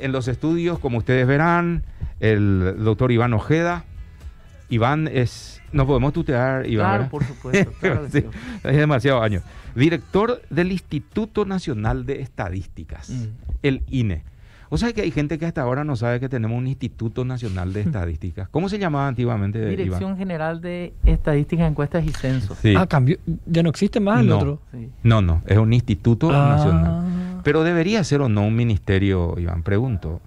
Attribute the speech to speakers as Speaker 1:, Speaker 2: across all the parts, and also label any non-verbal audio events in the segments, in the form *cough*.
Speaker 1: En los estudios, como ustedes verán, el doctor Iván Ojeda. Iván es. No podemos tutear, Iván. Claro, por supuesto. *laughs* es demasiado año. Director del Instituto Nacional de Estadísticas, mm. el INE. O sea que hay gente que hasta ahora no sabe que tenemos un Instituto Nacional de *laughs* Estadísticas. ¿Cómo se llamaba antiguamente? Dirección
Speaker 2: General de Estadísticas, Encuestas y Censos. Ah, cambió. Ya no existe más el otro.
Speaker 1: No, no. Es un Instituto ah. Nacional. Pero debería ser o no un ministerio, Iván, pregunto.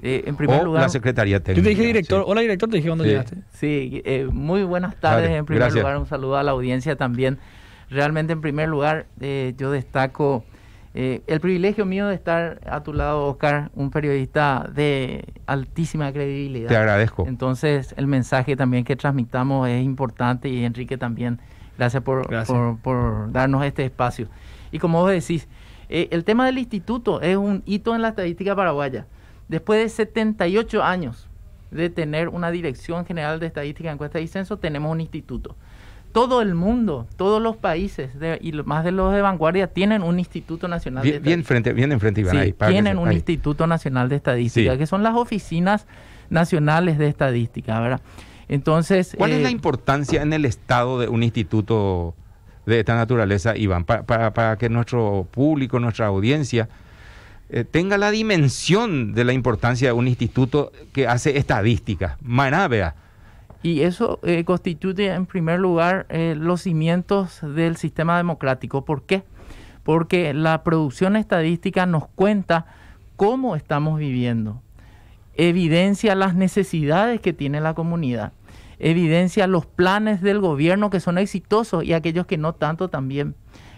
Speaker 3: Eh, en primer o lugar, la Secretaría Yo te dije director, hola director, te dije cuando llegaste. Sí,
Speaker 2: eh, muy buenas tardes. en primer lugar, un saludo a la audiencia también. Realmente, en primer lugar, eh, yo destaco el privilegio mío de estar a tu lado, Oscar, un periodista de altísima credibilidad. Te agradezco. Entonces, el mensaje también que transmitamos es importante y Enrique también, gracias por, por darnos este espacio. Y como vos decís, eh, el tema del instituto es un hito en la estadística paraguaya. Después de 78 años de tener una Dirección General de Estadística, Encuesta y Censo, tenemos un instituto. Todo el mundo, todos los países, y más de los de vanguardia, tienen un Instituto Nacional de Estadística. Bien,
Speaker 1: frente, bien enfrente, Iván. tienen un Instituto
Speaker 2: Nacional de Estadística, que son las oficinas nacionales de estadística, ¿verdad? Entonces...
Speaker 1: ¿Cuál es la eh, importancia en el Estado de un instituto de esta naturaleza, Iván, para, para, que nuestro público, nuestra audiencia, eh, tenga la dimensión de la importancia de un instituto que hace estadísticas, manavea. Y
Speaker 2: eso eh, constituye, en primer lugar, eh, los cimientos del sistema democrático. ¿Por qué? Porque la producción estadística nos cuenta cómo estamos viviendo, evidencia las necesidades que tiene la comunidad evidencia los planes del gobierno que son exitosos y aquellos que no tanto también.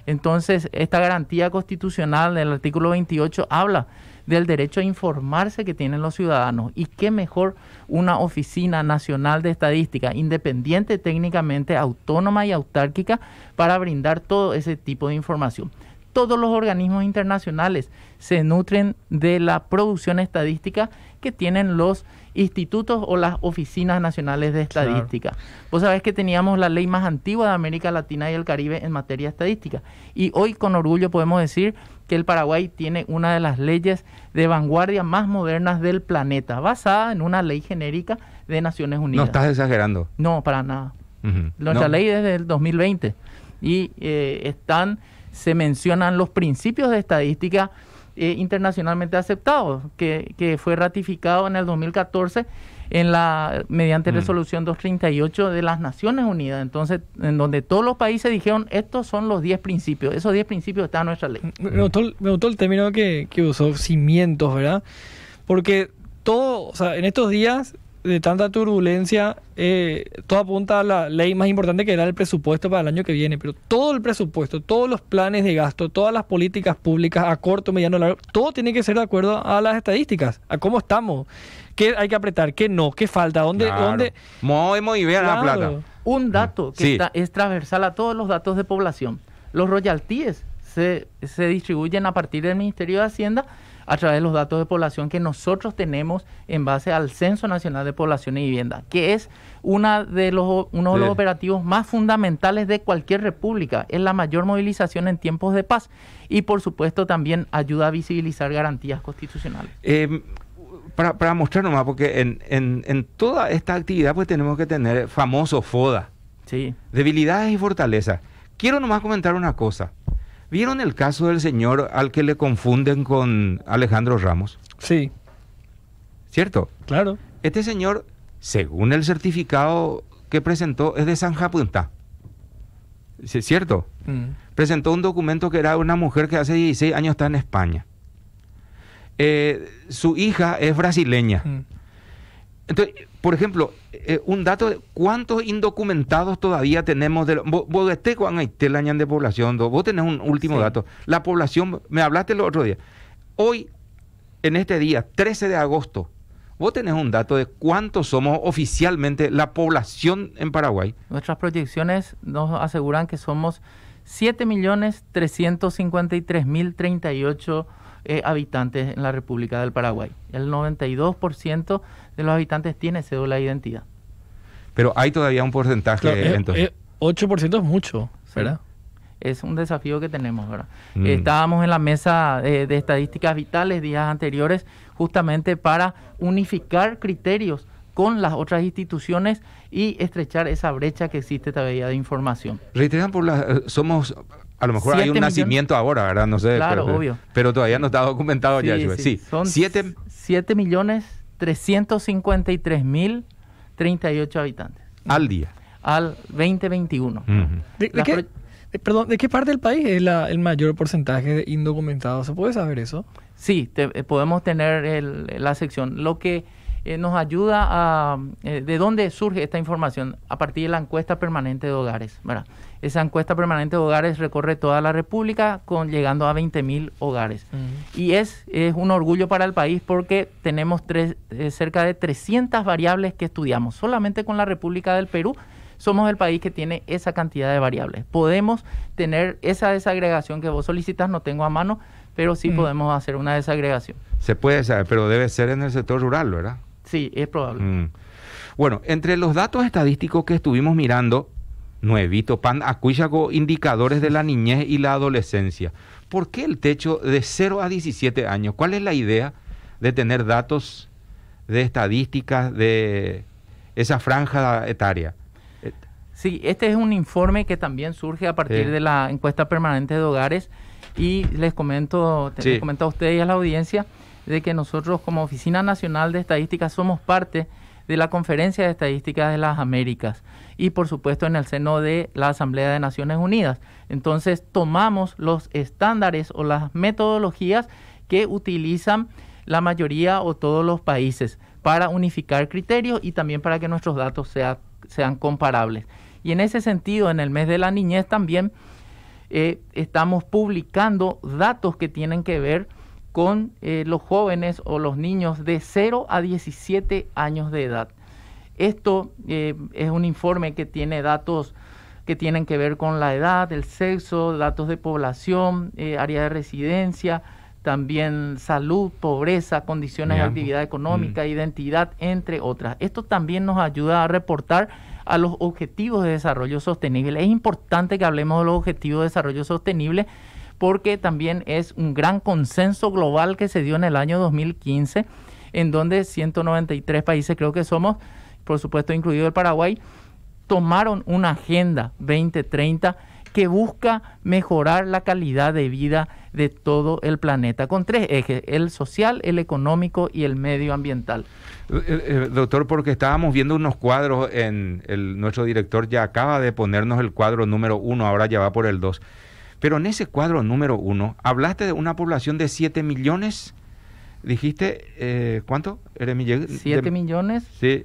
Speaker 2: Entonces, esta garantía constitucional del artículo 28 habla del derecho a informarse que tienen los ciudadanos. Y qué mejor una oficina nacional de estadística, independiente técnicamente, autónoma y autárquica, para brindar todo ese tipo de información todos los organismos internacionales se nutren de la producción estadística que tienen los institutos o las oficinas nacionales de estadística. Vos sabés que teníamos la ley más antigua de América Latina y el Caribe en materia estadística y hoy con orgullo podemos decir que el Paraguay tiene una de las leyes de vanguardia más modernas del planeta, basada en una ley genérica de Naciones Unidas. No estás exagerando. No, para nada. Nuestra ley desde el 2020 y eh, están se mencionan los principios de estadística eh, internacionalmente aceptados, que, fue ratificado en el 2014 en la, mediante mm. resolución 238 de las Naciones Unidas, entonces en donde todos los países dijeron, estos son los 10 principios, esos 10 principios están en nuestra ley. Me
Speaker 3: gustó, me gustó el término que, que usó, cimientos, ¿verdad? Porque todo, o sea, en estos días de tanta turbulencia, eh, todo apunta a la ley más importante que era el presupuesto para el año que viene, pero todo el presupuesto, todos los planes de gasto, todas las políticas públicas a corto, mediano, largo, todo tiene que ser de acuerdo a las estadísticas, a cómo estamos, qué hay que apretar, qué no, qué falta, dónde... dónde...
Speaker 1: Movemos y
Speaker 2: vean la plata. Un mm. dato que está, es transversal a todos los datos de población. Los royalties se, se distribuyen a partir del Ministerio de Hacienda a través de los datos de población que nosotros tenemos en base al Censo Nacional de Población y Vivienda, que es de los, uno de los operativos más fundamentales de cualquier república. Es la mayor movilización en tiempos de paz y, por supuesto, también ayuda a visibilizar garantías constitucionales.
Speaker 1: Em, para, para mostrar nomás, porque en, toda esta actividad pues tenemos que tener famoso FODA. Sí. Debilidades y fortalezas. Quiero nomás comentar una cosa. ¿Vieron el caso del señor al que le confunden con Alejandro Ramos? Sí. ¿Cierto? Claro. Este señor, según el certificado que presentó, es de San Japunta. ¿Cierto? Mm. Presentó un documento que era una mujer que hace 16 años está en España. Eh, su hija es brasileña. Mm. Entonces, por ejemplo, eh, un dato de cuántos indocumentados todavía tenemos. De, vos, de población, vos tenés un último dato. La población, me hablaste el otro día. Hoy, en este día, 13 de agosto, vos tenés un dato de cuántos somos oficialmente la población en Paraguay.
Speaker 2: Nuestras proyecciones nos aseguran que somos 7.353.038 millones eh, habitantes en la República del Paraguay. El 92% de los habitantes tiene cédula de identidad.
Speaker 1: Pero hay todavía un porcentaje, eh, entonces.
Speaker 3: 8% eh, es mucho,
Speaker 2: ¿verdad? es un desafío que tenemos, ¿verdad? Mm. Estábamos en la mesa de, estadísticas vitales días anteriores justamente para unificar criterios con las otras instituciones y estrechar esa brecha que existe todavía de información.
Speaker 1: Reiteran, por la, somos a lo mejor hay un nacimiento ahora, ¿verdad? No sé. Claro, obvio. Pero todavía no está documentado ya. Sí, sí. son 7
Speaker 2: millones mil habitantes.
Speaker 1: Al día.
Speaker 3: Al 2021. ¿De, qué, perdón, ¿de qué parte del país es el mayor porcentaje de indocumentados? ¿Se puede saber eso? Sí, eh, podemos tener
Speaker 2: la sección. Lo que eh, nos ayuda a... Eh, ¿De dónde surge esta información? A partir de la encuesta permanente de hogares, ¿verdad? Esa encuesta permanente de hogares recorre toda la República, con, llegando a 20.000 hogares. Y es, es un orgullo para el país porque tenemos tres, eh, cerca de 300 variables que estudiamos. Solamente con la República del Perú somos el país que tiene esa cantidad de variables. Podemos tener esa desagregación que vos solicitas, no tengo a mano, pero sí podemos hacer una desagregación.
Speaker 1: Se puede saber, pero debe ser en el sector rural, ¿verdad? Sí, es probable. Mm. Bueno, entre los datos estadísticos que estuvimos mirando, Nuevito, pan, con indicadores de la niñez y la adolescencia. ¿Por qué el techo de 0 a 17 años? ¿Cuál es la idea de tener datos de estadísticas de esa franja etaria? Eh,
Speaker 2: sí, este es un informe que también surge a partir de la encuesta permanente de hogares y les comento, les a ustedes y a la audiencia de que nosotros como Oficina Nacional de Estadísticas somos parte de la Conferencia de Estadísticas de las Américas y por supuesto en el seno de la Asamblea de Naciones Unidas. Entonces tomamos los estándares o las metodologías que utilizan la mayoría o todos los países para unificar criterios y también para que nuestros datos sean comparables. Y en ese sentido, en el mes de la niñez también eh, estamos publicando datos que tienen que ver con eh, los jóvenes o los niños de 0 a 17 años de edad. Esto eh, es un informe que tiene datos que tienen que ver con la edad, el sexo, datos de población, eh, área de residencia, también salud, pobreza, condiciones de actividad económica, mm. identidad, entre otras. Esto también nos ayuda a reportar a los objetivos de desarrollo sostenible. Es importante que hablemos de los objetivos de desarrollo sostenible porque también es un gran consenso global que se dio en el año 2015, en donde 193 países creo que somos, por supuesto incluido el Paraguay, tomaron una agenda 2030 que busca mejorar la calidad de vida de todo el planeta con tres ejes, el social, el económico y el medioambiental.
Speaker 1: Eh, eh, eh, doctor, porque estábamos viendo unos cuadros, en el, nuestro director ya acaba de ponernos el cuadro número uno, ahora ya va por el dos. Pero en ese cuadro número uno, hablaste de una población de 7 millones, dijiste, ¿cuánto? 7 millones. Sí.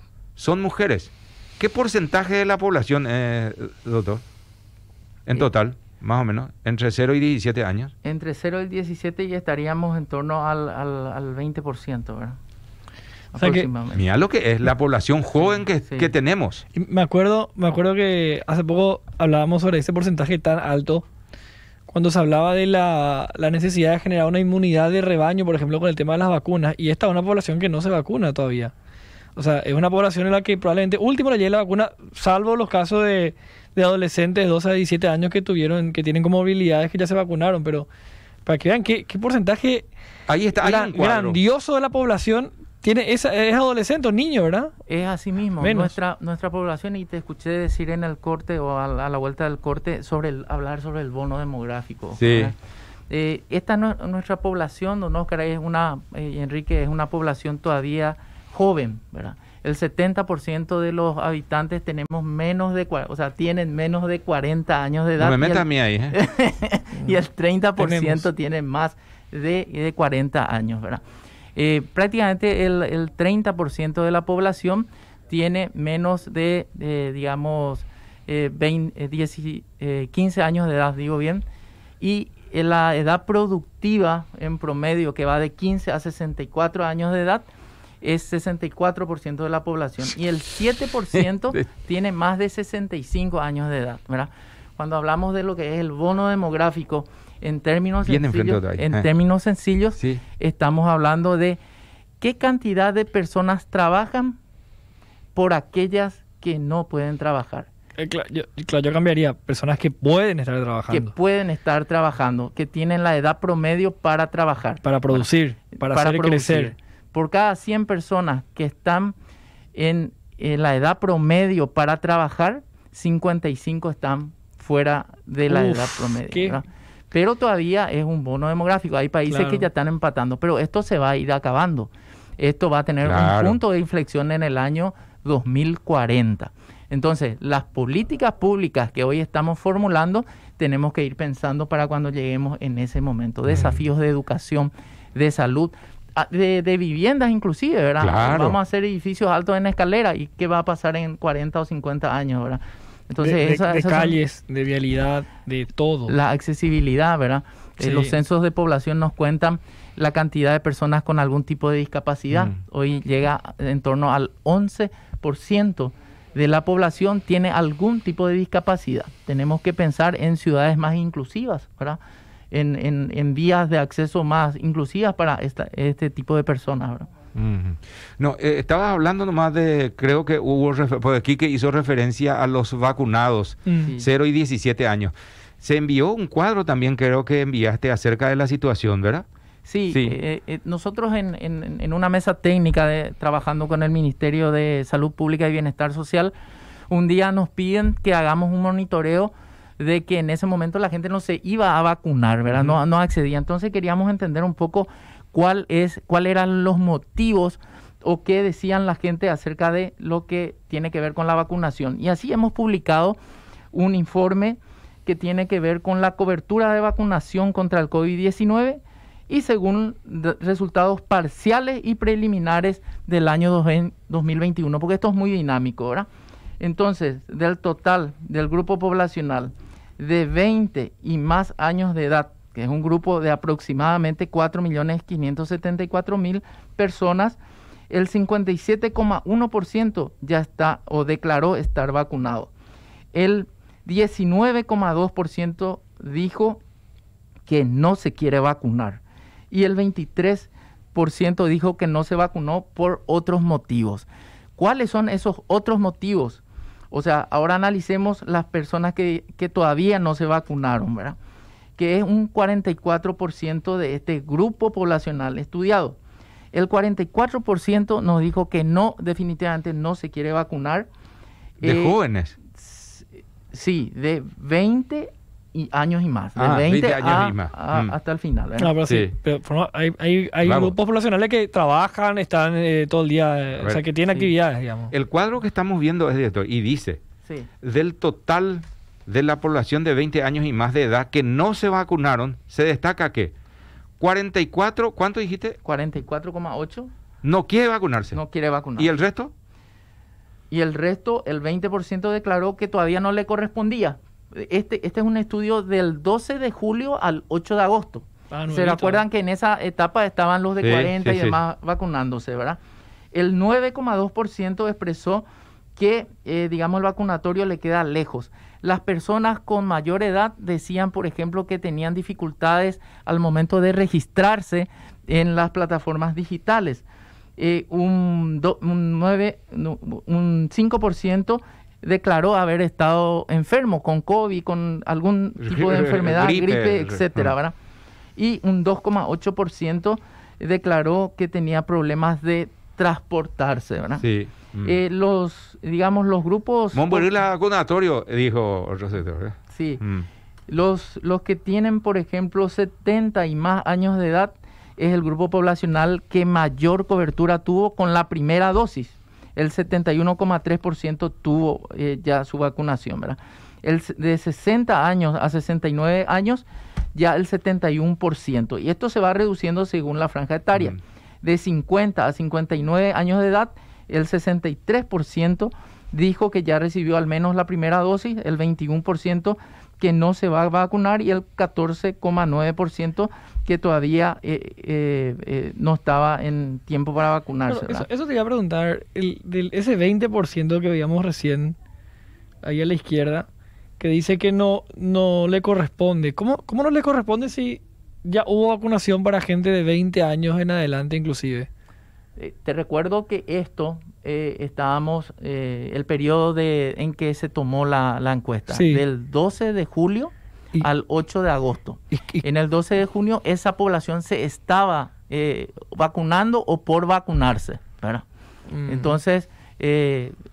Speaker 1: son mujeres. ¿Qué porcentaje de la población, eh, doctor? En eh, total, más o menos, entre 0 y 17 años.
Speaker 2: Entre 0 y 17 ya estaríamos en torno al, 20%, ¿verdad? O
Speaker 1: sea mira lo que es la población joven que, que, tenemos.
Speaker 3: Me acuerdo, me acuerdo que hace poco hablábamos sobre ese porcentaje tan alto cuando se hablaba de la, la, necesidad de generar una inmunidad de rebaño, por ejemplo, con el tema de las vacunas. Y esta es una población que no se vacuna todavía. O sea, es una población en la que probablemente último le llegue la vacuna, salvo los casos de, adolescentes de 12 a 17 años que tuvieron, que tienen comorbilidades, que ya se vacunaron, pero para que vean qué, qué porcentaje Ahí está, grandioso de la población tiene esa, es adolescente o niño, ¿verdad? Es así ah, mismo, nuestra
Speaker 2: nuestra población, y te escuché decir en el corte o a, la vuelta del corte, sobre hablar sobre el bono demográfico. Sí. Eh, esta no, nuestra población, don Oscar, es una, eh, Enrique, es una población todavía joven, ¿verdad? El 70% de los habitantes tenemos menos de, o sea, tienen menos de 40 años de edad. me a mí ahí. ¿eh? *laughs* y el 30% tiene más de, 40 años, ¿verdad? Eh, prácticamente el, 30% de la población tiene menos de, digamos, 15 eh, años de edad, digo bien. Y la edad productiva en promedio, que va de 15 a 64 años de edad, es 64% de la población y el 7% *laughs* tiene más de 65 años de edad, ¿verdad? Cuando hablamos de lo que es el bono demográfico, en términos sencillos, en ¿eh? términos sencillos estamos hablando de qué cantidad de personas trabajan por aquellas que no pueden trabajar.
Speaker 3: Eh, claro, yo, cambiaría personas que pueden estar trabajando. Que
Speaker 2: pueden estar trabajando, que tienen la edad promedio para trabajar.
Speaker 3: Para producir, para, hacer crecer
Speaker 2: por cada 100 personas que están en, la edad promedio para trabajar, 55 están fuera de la edad promedio. Pero todavía es un bono demográfico. Hay países que ya están empatando, pero esto se va a ir acabando. Esto va a tener un punto de inflexión en el año 2040. Entonces, las políticas públicas que hoy estamos formulando tenemos que ir pensando para cuando lleguemos en ese momento. Desafíos de educación, de salud, Ah, de, viviendas inclusive, ¿verdad? Vamos a hacer edificios altos en escalera y qué va a pasar en 40 o 50 años, ¿verdad? Entonces, esas esa, calles, de vialidad, de todo. La accesibilidad, ¿verdad? Eh, los censos de población nos cuentan la cantidad de personas con algún tipo de discapacidad. Mm. Hoy llega en torno al 11% de la población tiene algún tipo de discapacidad. Tenemos que pensar en ciudades más inclusivas, ¿verdad? en, en, en vías de acceso más inclusivas para esta, este tipo de personas.
Speaker 1: No, eh, estabas hablando nomás de, creo que hubo, por aquí que hizo referencia a los vacunados, 0 y 17 años. Se envió un cuadro también, creo que enviaste acerca de la situación, ¿verdad?
Speaker 2: Sí, sí. Eh, eh, nosotros en, en, una mesa técnica de, trabajando con el Ministerio de Salud Pública y Bienestar Social, un día nos piden que hagamos un monitoreo de que en ese momento la gente no se iba a vacunar, ¿verdad? No, no accedía. Entonces queríamos entender un poco cuál es, cuáles eran los motivos o qué decían la gente acerca de lo que tiene que ver con la vacunación. Y así hemos publicado un informe que tiene que ver con la cobertura de vacunación contra el COVID-19 y según resultados parciales y preliminares del año 2021, porque esto es muy dinámico, ¿verdad? Entonces, del total del grupo poblacional, de 20 y más años de edad, que es un grupo de aproximadamente 4.574.000 personas, el 57,1% ya está o declaró estar vacunado. El 19,2% dijo que no se quiere vacunar y el 23% dijo que no se vacunó por otros motivos. ¿Cuáles son esos otros motivos? O sea, ahora analicemos las personas que, todavía no se vacunaron, ¿verdad? Que es un 44% de este grupo poblacional estudiado. El 44% nos dijo que no, definitivamente no se quiere vacunar. ¿De eh, jóvenes? Sí, de 20 y años y más, de 20, ah,
Speaker 3: mm. hasta el final. hay, grupos poblacionales que trabajan, están eh, todo el día,
Speaker 1: o sea, que tienen actividades, El cuadro que estamos viendo es de esto, y dice, del total de la población de 20 años y más de edad que no se vacunaron, se destaca que 44, ¿cuánto dijiste? 44,8. No quiere vacunarse. No quiere vacunarse. ¿Y el resto? Y el resto, el 20%
Speaker 2: declaró que todavía no le correspondía, este, este, es un estudio del 12 de julio al 8 de agosto.
Speaker 3: Ah, Se recuerdan
Speaker 2: que en esa etapa estaban los de 40 y demás vacunándose, ¿verdad? El 9,2% expresó que, eh, digamos, el vacunatorio le queda lejos. Las personas con mayor edad decían, por ejemplo, que tenían dificultades al momento de registrarse en las plataformas digitales. Eh, un, un, 9, un 5% declaró haber estado enfermo con COVID, con algún *laughs* tipo de enfermedad, gripe, etcétera, ah. ¿verdad? Y un 2,8% declaró que tenía problemas de transportarse, ¿verdad? Mm. Eh, los, digamos, los grupos... la
Speaker 1: vacunatorio, dijo otro ¿eh? Sí. Mm.
Speaker 2: Los, los que tienen, por ejemplo, 70 y más años de edad es el grupo poblacional que mayor cobertura tuvo con la primera dosis el 71,3% tuvo eh, ya su vacunación, ¿verdad? de 60 años a 69 años, ya el 71%. Y esto se va reduciendo según la franja etaria. De 50 a 59 años de edad, el 63% dijo que ya recibió al menos la primera dosis, el 21% que no se va a vacunar y el 14,9% que todavía eh, eh, eh, no estaba en tiempo para vacunarse. Eso,
Speaker 3: te iba a preguntar, el, ese 20% que veíamos recién, ahí a la izquierda, que dice que no, no le corresponde. ¿Cómo, ¿Cómo no le corresponde si ya hubo vacunación para gente de 20 años en adelante inclusive? Eh, te recuerdo que esto eh, estábamos, eh, el periodo en que se
Speaker 2: tomó la, encuesta, del 12 de julio al 8 de agosto. en el 12 de junio esa población se estaba vacunando o por vacunarse. ¿verdad? Mm. Entonces,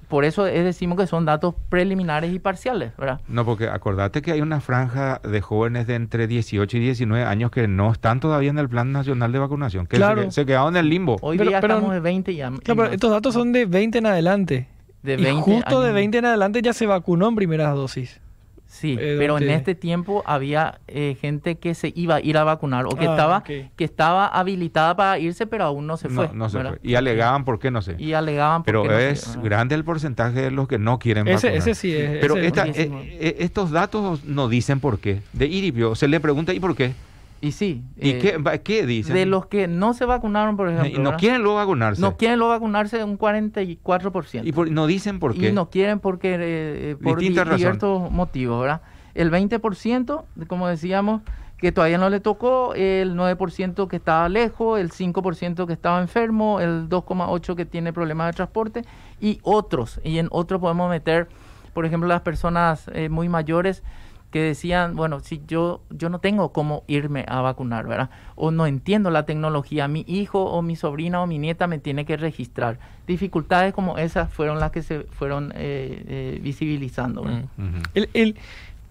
Speaker 2: por eso decimos que son datos preliminares y parciales, ¿verdad?
Speaker 1: No, porque acordate que hay una franja de jóvenes de entre 18 y 19 años que no están todavía en el Plan Nacional de Vacunación, que se, quedaron en el limbo. Hoy día estamos
Speaker 3: de 20 ya. Claro, estos datos son de 20 en adelante. De 20 justo de 20 en adelante ya se vacunó en primeras dosis.
Speaker 2: Sí, eh, pero en este tiempo había eh, gente que se iba a ir a vacunar o que ah, estaba que estaba habilitada para irse, pero aún no se fue. No, se Y
Speaker 1: alegaban por qué no sé. Y
Speaker 2: alegaban Pero es
Speaker 1: grande el porcentaje de los que no quieren ese, vacunar. Ese sí es. Pero eh, estos datos no dicen por qué. De Iripio se le pregunta ¿y por qué? Y sí. ¿Y qué, eh, qué, dicen? De los
Speaker 2: que no se vacunaron, por ejemplo. No quieren
Speaker 1: luego vacunarse. No
Speaker 2: quieren luego vacunarse un 44%.
Speaker 1: ¿Y no dicen por qué? Y no
Speaker 2: quieren porque eh, eh, por ciertos motivos, ¿verdad? El 20%, como decíamos, que todavía no le tocó, el 9% que estaba lejos, el 5% que estaba enfermo, el 2,8% que tiene problemas de transporte y otros. Y en otros podemos meter, por ejemplo, las personas muy mayores que decían, bueno, si yo, yo no tengo cómo irme a vacunar, ¿verdad? O no entiendo la tecnología, mi hijo o mi sobrina o mi nieta me tiene que registrar. Dificultades como esas fueron las que se fueron eh, eh, visibilizando.
Speaker 3: Mm. el,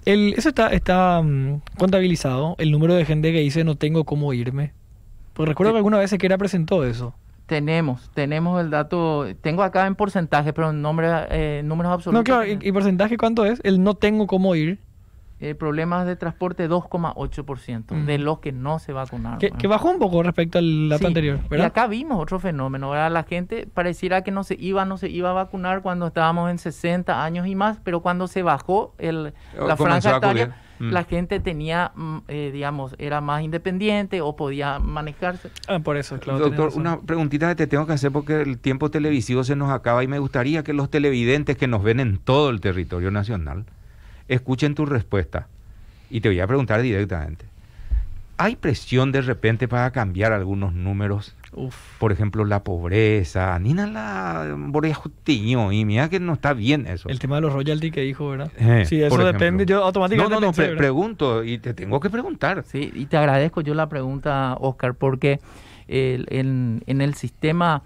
Speaker 3: el, eso está, está mm, contabilizado, el número de gente que dice no tengo cómo irme. Porque recuerdo que alguna vez era presentó eso. Tenemos,
Speaker 2: tenemos el dato, tengo acá en porcentaje, pero en nombre, eh, números absolutos. No, claro, y, y porcentaje
Speaker 3: cuánto es? El no tengo cómo ir.
Speaker 2: Eh, problemas de transporte 2,8% mm. de los que no se
Speaker 3: vacunaron. Que, bajó un poco respecto al dato anterior. Y acá
Speaker 2: vimos otro fenómeno, La gente pareciera que no se iba, no se iba a vacunar cuando estábamos en 60 años y más, pero cuando se bajó oh, la franja etaria, mm. la gente tenía, mm, eh, digamos, era más independiente o podía manejarse.
Speaker 3: Ah, por eso, claro. Doctor,
Speaker 1: una preguntita que te tengo que hacer porque el tiempo televisivo se nos acaba y me gustaría que los televidentes que nos ven en todo el territorio nacional escuchen tu respuesta. Y te voy a preguntar directamente. ¿Hay presión de repente para cambiar algunos números? Por ejemplo, la pobreza. Nina la Borea Justiño. Y mira que no está bien eso.
Speaker 3: El tema de los royalties que dijo, ¿verdad?
Speaker 1: Eh, sí, eso depende. Yo automáticamente. No, no, no. pregunto y te tengo que preguntar. Sí, y te
Speaker 2: agradezco yo la pregunta, Oscar, porque en, el sistema,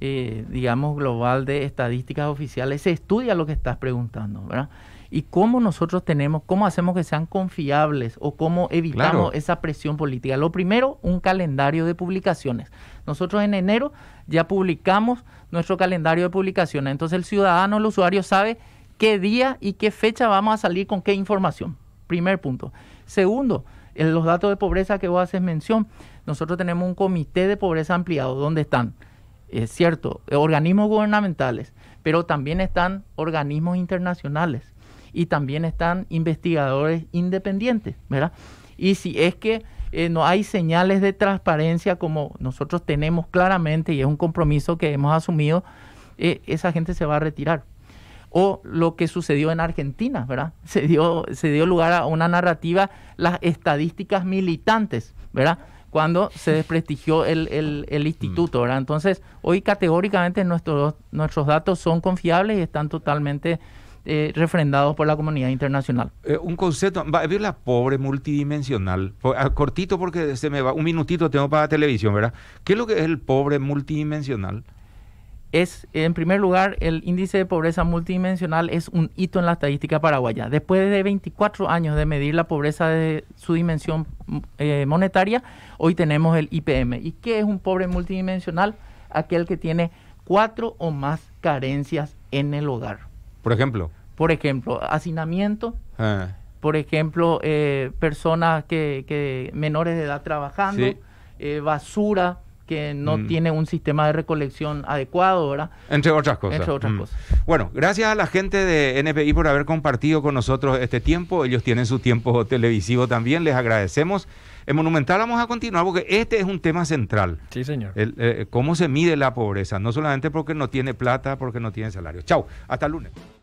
Speaker 2: eh, digamos, global de estadísticas oficiales se estudia lo que estás preguntando, ¿verdad? y cómo nosotros tenemos, cómo hacemos que sean confiables o cómo evitamos esa presión política. Lo primero, un calendario de publicaciones. Nosotros en enero ya publicamos nuestro calendario de publicaciones, entonces el ciudadano, el usuario sabe qué día y qué fecha vamos a salir con qué información. Primer punto. Segundo, en eh, los datos de pobreza que vos haces mención, nosotros tenemos un comité de pobreza ampliado, ¿Dónde están, es cierto, organismos gubernamentales, pero también están organismos internacionales y también están investigadores independientes, ¿verdad? Y si es que eh, no hay señales de transparencia como nosotros tenemos claramente y es un compromiso que hemos asumido, eh, esa gente se va a retirar. O lo que sucedió en Argentina, ¿verdad? *laughs* Se dio, se dio lugar a una narrativa, las estadísticas militantes, ¿verdad? Cuando se desprestigió el, instituto, ¿verdad? Entonces, hoy categóricamente nuestros, nuestros datos son confiables y están totalmente eh, refrendados por la comunidad internacional.
Speaker 1: Eh, un concepto, va a ver la pobre multidimensional, ah, cortito porque se me va, un minutito tengo para la televisión, ¿verdad? ¿Qué es lo que es el pobre multidimensional?
Speaker 2: es, en primer lugar, el índice de pobreza multidimensional es un hito en la estadística paraguaya. Después de 24 años de medir la pobreza de su dimensión eh, monetaria, hoy tenemos el IPM. ¿Y qué es un pobre multidimensional? Aquel que tiene cuatro o más carencias en el hogar. Por ejemplo. Por ejemplo, hacinamiento. Ah. Por ejemplo, eh, personas que, menores de edad trabajando, eh, basura que no mm. tiene un sistema de recolección adecuado, ¿verdad?
Speaker 1: Entre otras cosas. Entre otras mm. cosas. Bueno, gracias a la gente de NPI por haber compartido con nosotros este tiempo. Ellos tienen su tiempo televisivo también. Les agradecemos. En Monumental vamos a continuar porque este es un tema central. Sí, señor. Eh, cómo se mide la pobreza, no solamente porque no tiene plata, porque no tiene salario. Chau, hasta el lunes.